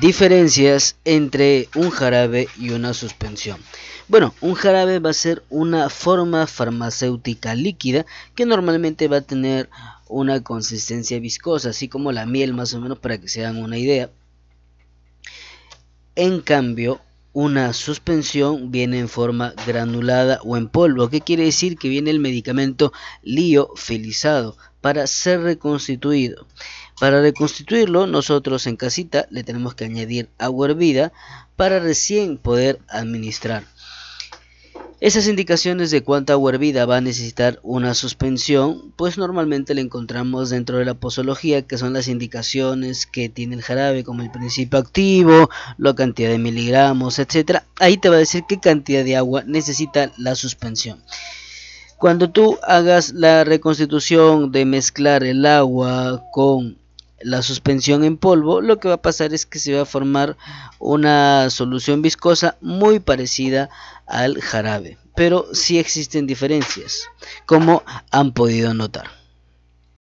diferencias entre un jarabe y una suspensión. Bueno, un jarabe va a ser una forma farmacéutica líquida que normalmente va a tener una consistencia viscosa, así como la miel más o menos para que se hagan una idea. En cambio, una suspensión viene en forma granulada o en polvo, que quiere decir que viene el medicamento liofilizado para ser reconstituido. Para reconstituirlo, nosotros en casita le tenemos que añadir agua hervida para recién poder administrar. Esas indicaciones de cuánta agua hervida va a necesitar una suspensión, pues normalmente la encontramos dentro de la posología, que son las indicaciones que tiene el jarabe, como el principio activo, la cantidad de miligramos, etc. Ahí te va a decir qué cantidad de agua necesita la suspensión. Cuando tú hagas la reconstitución de mezclar el agua con la suspensión en polvo, lo que va a pasar es que se va a formar una solución viscosa muy parecida al jarabe, pero si existen diferencias, como han podido notar.